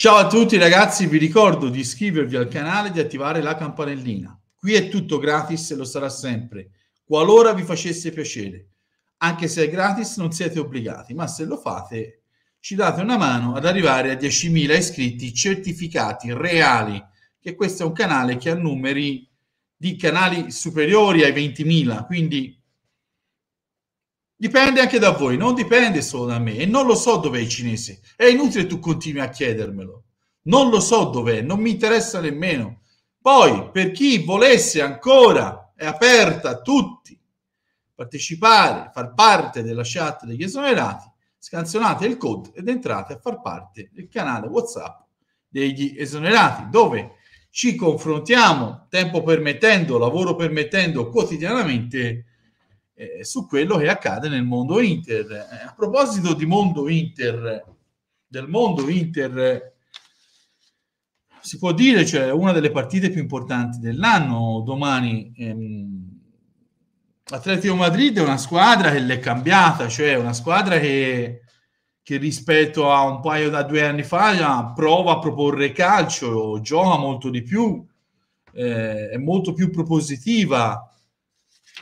Ciao a tutti ragazzi, vi ricordo di iscrivervi al canale e di attivare la campanellina. Qui è tutto gratis e lo sarà sempre, qualora vi facesse piacere. Anche se è gratis non siete obbligati, ma se lo fate ci date una mano ad arrivare a 10.000 iscritti certificati reali, che questo è un canale che ha numeri di canali superiori ai 20.000, quindi Dipende anche da voi, non dipende solo da me e non lo so dov'è il cinese. È inutile tu continui a chiedermelo. Non lo so dov'è, non mi interessa nemmeno. Poi, per chi volesse ancora, è aperta a tutti partecipare, far parte della chat degli esonerati, scansionate il code ed entrate a far parte del canale WhatsApp degli esonerati, dove ci confrontiamo, tempo permettendo, lavoro permettendo, quotidianamente eh, su quello che accade nel mondo Inter. Eh, a proposito di mondo Inter, del mondo Inter, si può dire, cioè una delle partite più importanti dell'anno domani. Ehm, Atletico Madrid è una squadra che l'è cambiata, cioè una squadra che, che rispetto a un paio da due anni fa prova a proporre calcio, gioca molto di più, eh, è molto più propositiva,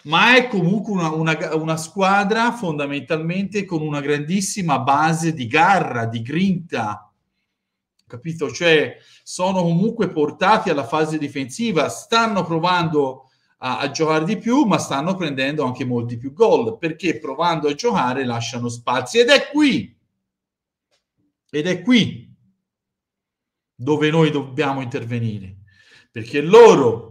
ma è comunque una, una, una, squadra fondamentalmente con una grandissima base di garra, di grinta, capito? Cioè sono comunque portati alla fase difensiva, stanno provando a, a giocare di più, ma stanno prendendo anche molti più gol, perché provando a giocare lasciano spazi ed è qui, ed è qui dove noi dobbiamo intervenire, perché loro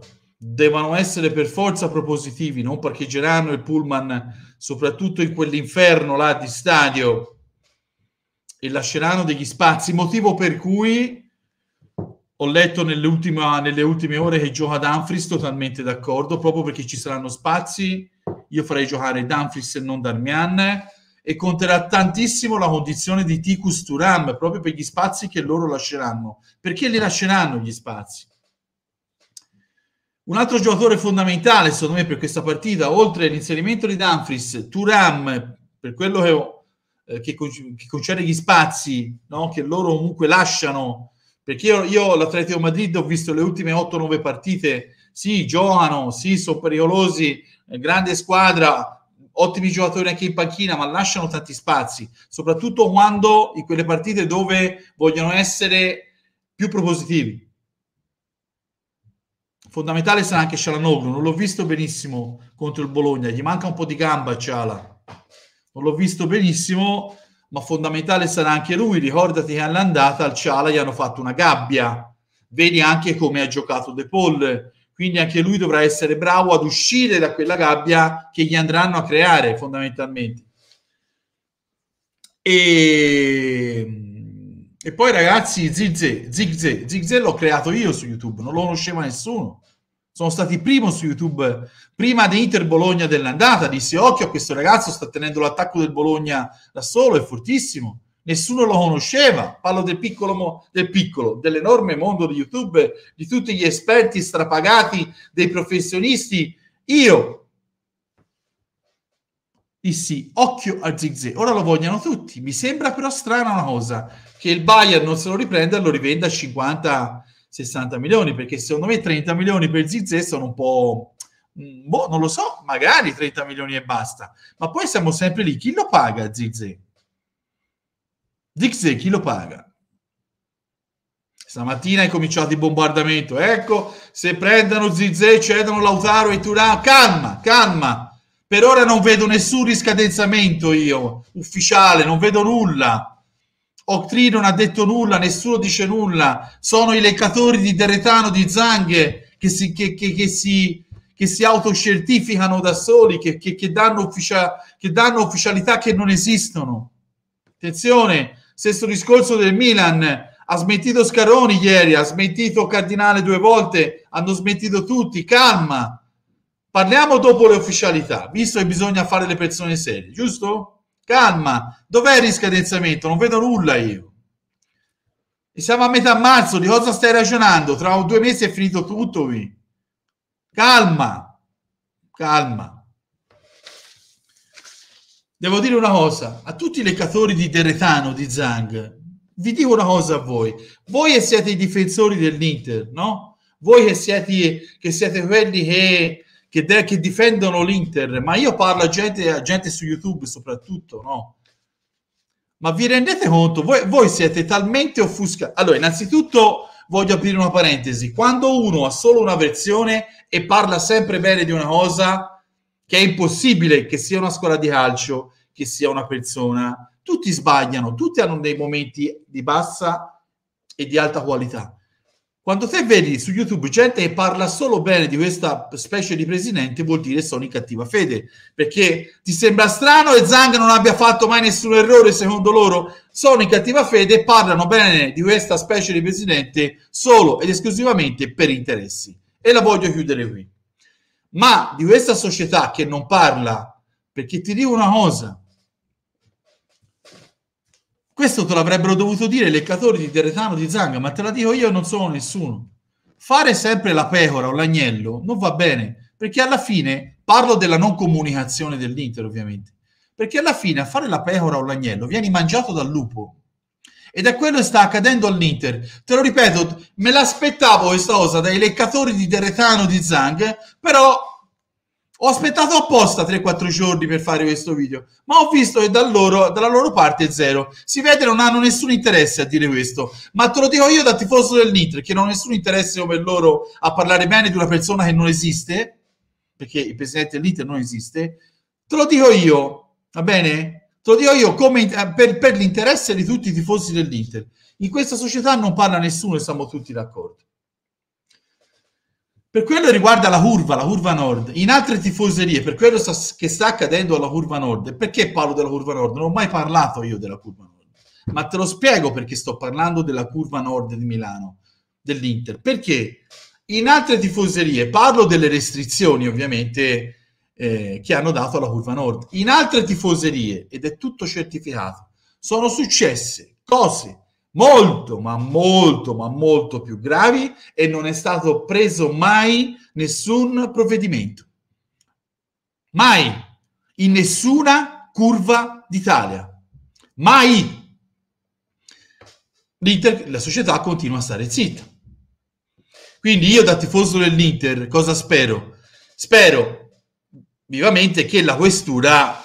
devono essere per forza propositivi, non parcheggeranno il pullman soprattutto in quell'inferno là di stadio e lasceranno degli spazi, motivo per cui ho letto nelle ultime ore che gioca Danfris totalmente d'accordo, proprio perché ci saranno spazi, io farei giocare Danfris e non Darmian e conterà tantissimo la condizione di Ticus Turam proprio per gli spazi che loro lasceranno, perché li lasceranno gli spazi un altro giocatore fondamentale, secondo me, per questa partita, oltre all'inserimento di Danfris, Turam, per quello che ho eh, che, concerne gli spazi no? che loro comunque lasciano. Perché io, io l'Atletico Madrid ho visto le ultime 8-9 partite, sì, giocano, sì, sono pericolosi, eh, grande squadra, ottimi giocatori anche in panchina, ma lasciano tanti spazi, soprattutto quando in quelle partite dove vogliono essere più propositivi fondamentale sarà anche Cialanoglu, non l'ho visto benissimo contro il Bologna, gli manca un po' di gamba a Ciala, non l'ho visto benissimo, ma fondamentale sarà anche lui, ricordati che all'andata al Ciala gli hanno fatto una gabbia, vedi anche come ha giocato De Paul, quindi anche lui dovrà essere bravo ad uscire da quella gabbia che gli andranno a creare fondamentalmente. E e poi ragazzi, Zigze, Zigze, Zigze l'ho creato io su YouTube, non lo conosceva nessuno. Sono stati primo su YouTube, prima di Inter Bologna dell'andata, disse occhio a questo ragazzo, sta tenendo l'attacco del Bologna da solo, è fortissimo. Nessuno lo conosceva, parlo del piccolo, del piccolo dell'enorme mondo di YouTube, di tutti gli esperti strapagati, dei professionisti. Io dissi occhio a Zigze, ora lo vogliono tutti. Mi sembra però strana una cosa, che il Bayern non se lo riprenda e lo rivenda a 50-60 milioni, perché secondo me 30 milioni per Zigze sono un po'... Mm, boh, non lo so, magari 30 milioni e basta. Ma poi siamo sempre lì, chi lo paga Zigze? Zigze chi lo paga? Stamattina è cominciato il bombardamento. Ecco, se prendono Zizè, cedono Lautaro e Turan. Calma, calma per ora non vedo nessun riscadenzamento io, ufficiale, non vedo nulla. Octree non ha detto nulla, nessuno dice nulla. Sono i leccatori di Deretano, di Zanghe, che si, che, che, che si, che si autocertificano da soli, che, che danno ufficia, che danno ufficialità che non esistono. Attenzione, stesso discorso del Milan ha smentito Scaroni ieri, ha smentito Cardinale due volte, hanno smentito tutti, calma, Parliamo dopo le ufficialità, visto che bisogna fare le persone serie, giusto? Calma, dov'è il riscadenzamento? Non vedo nulla io. E siamo a metà marzo, di cosa stai ragionando? Tra due mesi è finito tutto qui. Calma, calma. Devo dire una cosa, a tutti i leccatori di Deretano, di Zang, vi dico una cosa a voi. Voi che siete i difensori dell'Inter, no? Voi che siete, che siete quelli che che, de- che difendono l'Inter, ma io parlo a gente, a gente su YouTube soprattutto, no? Ma vi rendete conto? Voi, voi siete talmente offuscati. Allora, innanzitutto voglio aprire una parentesi. Quando uno ha solo una versione e parla sempre bene di una cosa, che è impossibile che sia una scuola di calcio, che sia una persona, tutti sbagliano, tutti hanno dei momenti di bassa e di alta qualità. Quando te vedi su YouTube gente che parla solo bene di questa specie di presidente, vuol dire sono in cattiva fede, perché ti sembra strano e Zang non abbia fatto mai nessun errore, secondo loro sono in cattiva fede e parlano bene di questa specie di presidente solo ed esclusivamente per interessi. E la voglio chiudere qui. Ma di questa società che non parla, perché ti dico una cosa, questo te l'avrebbero dovuto dire i leccatori di Teretano di Zanga, ma te la dico io, non sono nessuno. Fare sempre la pecora o l'agnello non va bene, perché alla fine, parlo della non comunicazione dell'Inter ovviamente, perché alla fine a fare la pecora o l'agnello vieni mangiato dal lupo. Ed è quello che sta accadendo all'Inter. Te lo ripeto, me l'aspettavo questa cosa dai leccatori di Teretano di Zang, però ho aspettato apposta 3-4 giorni per fare questo video, ma ho visto che da loro, dalla loro parte è zero. Si vede non hanno nessun interesse a dire questo, ma te lo dico io da tifoso del Nitro, che non ho nessun interesse come loro a parlare bene di una persona che non esiste, perché il presidente dell'Inter non esiste, te lo dico io, va bene? Te lo dico io come, eh, per, per l'interesse di tutti i tifosi dell'Inter. In questa società non parla nessuno e siamo tutti d'accordo. Per quello riguarda la curva, la curva nord, in altre tifoserie, per quello sta, che sta accadendo alla curva nord, perché parlo della curva nord? Non ho mai parlato io della curva nord, ma te lo spiego perché sto parlando della curva nord di Milano, dell'Inter, perché in altre tifoserie, parlo delle restrizioni ovviamente eh, che hanno dato alla curva nord, in altre tifoserie, ed è tutto certificato, sono successe cose molto, ma molto, ma molto più gravi e non è stato preso mai nessun provvedimento. Mai, in nessuna curva d'Italia. Mai. L'Inter, la società continua a stare zitta. Quindi io da tifoso dell'Inter cosa spero? Spero vivamente che la questura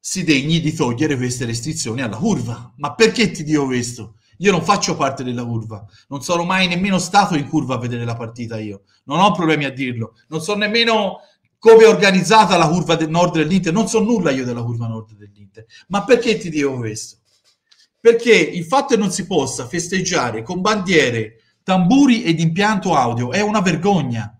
si degni di togliere queste restrizioni alla curva. Ma perché ti dico questo? Io non faccio parte della curva, non sono mai nemmeno stato in curva a vedere la partita io, non ho problemi a dirlo, non so nemmeno come è organizzata la curva del nord dell'Inter, non so nulla io della curva nord dell'Inter. Ma perché ti dico questo? Perché il fatto che non si possa festeggiare con bandiere, tamburi ed impianto audio è una vergogna.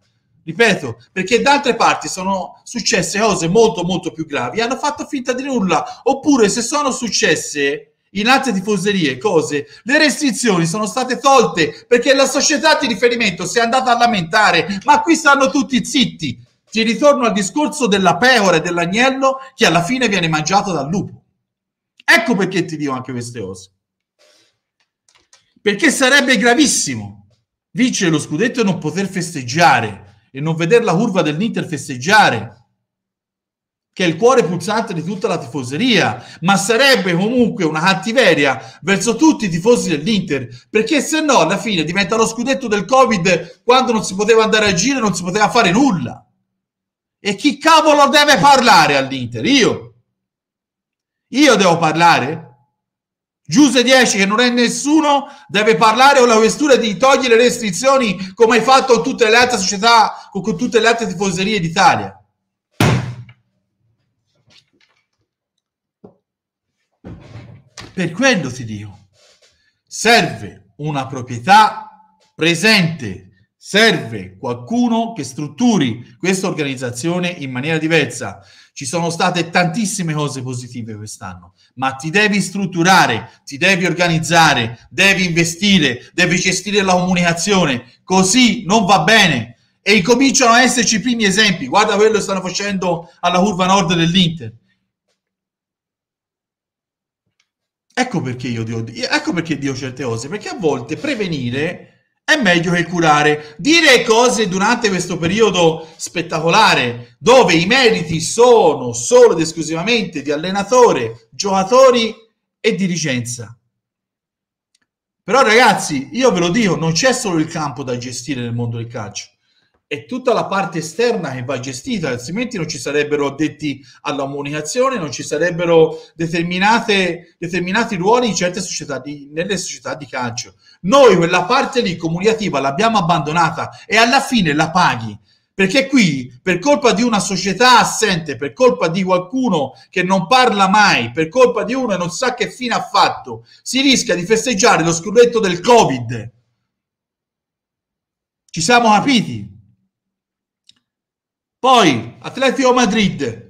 Ripeto, perché da altre parti sono successe cose molto molto più gravi, hanno fatto finta di nulla, oppure se sono successe in altre tifoserie cose, le restrizioni sono state tolte perché la società di riferimento si è andata a lamentare, ma qui stanno tutti zitti. Ti ritorno al discorso della pecora e dell'agnello che alla fine viene mangiato dal lupo. Ecco perché ti dico anche queste cose. Perché sarebbe gravissimo vincere lo scudetto e non poter festeggiare e non vedere la curva dell'Inter festeggiare, che è il cuore pulsante di tutta la tifoseria, ma sarebbe comunque una cattiveria verso tutti i tifosi dell'Inter, perché se no alla fine diventa lo scudetto del Covid quando non si poteva andare a giro, non si poteva fare nulla. E chi cavolo deve parlare all'Inter? Io. Io devo parlare? Giuse 10 che non è nessuno deve parlare o la questura di togliere le restrizioni come hai fatto con tutte le altre società, con, con tutte le altre tifoserie d'Italia. Per quello ti dico, serve una proprietà presente Serve qualcuno che strutturi questa organizzazione in maniera diversa. Ci sono state tantissime cose positive quest'anno, ma ti devi strutturare, ti devi organizzare, devi investire, devi gestire la comunicazione. Così non va bene. E cominciano a esserci i primi esempi. Guarda quello che stanno facendo alla curva nord dell'Inter. Ecco perché io, dio, ecco perché dio certe cose, perché a volte prevenire è meglio che curare. Dire cose durante questo periodo spettacolare, dove i meriti sono solo ed esclusivamente di allenatore, giocatori e dirigenza. Però ragazzi, io ve lo dico, non c'è solo il campo da gestire nel mondo del calcio è tutta la parte esterna che va gestita, altrimenti non ci sarebbero addetti alla comunicazione, non ci sarebbero determinati ruoli in certe società di, nelle società di calcio. Noi quella parte lì comunicativa l'abbiamo abbandonata e alla fine la paghi. Perché qui, per colpa di una società assente, per colpa di qualcuno che non parla mai, per colpa di uno che non sa che fine ha fatto, si rischia di festeggiare lo scudetto del Covid. Ci siamo capiti? Poi Atletico Madrid.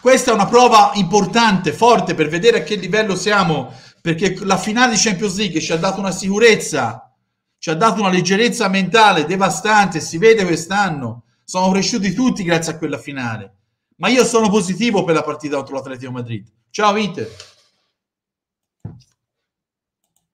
Questa è una prova importante, forte per vedere a che livello siamo, perché la finale di Champions League ci ha dato una sicurezza, ci ha dato una leggerezza mentale devastante, si vede quest'anno. Sono cresciuti tutti grazie a quella finale. Ma io sono positivo per la partita contro l'Atletico Madrid. Ciao Vite.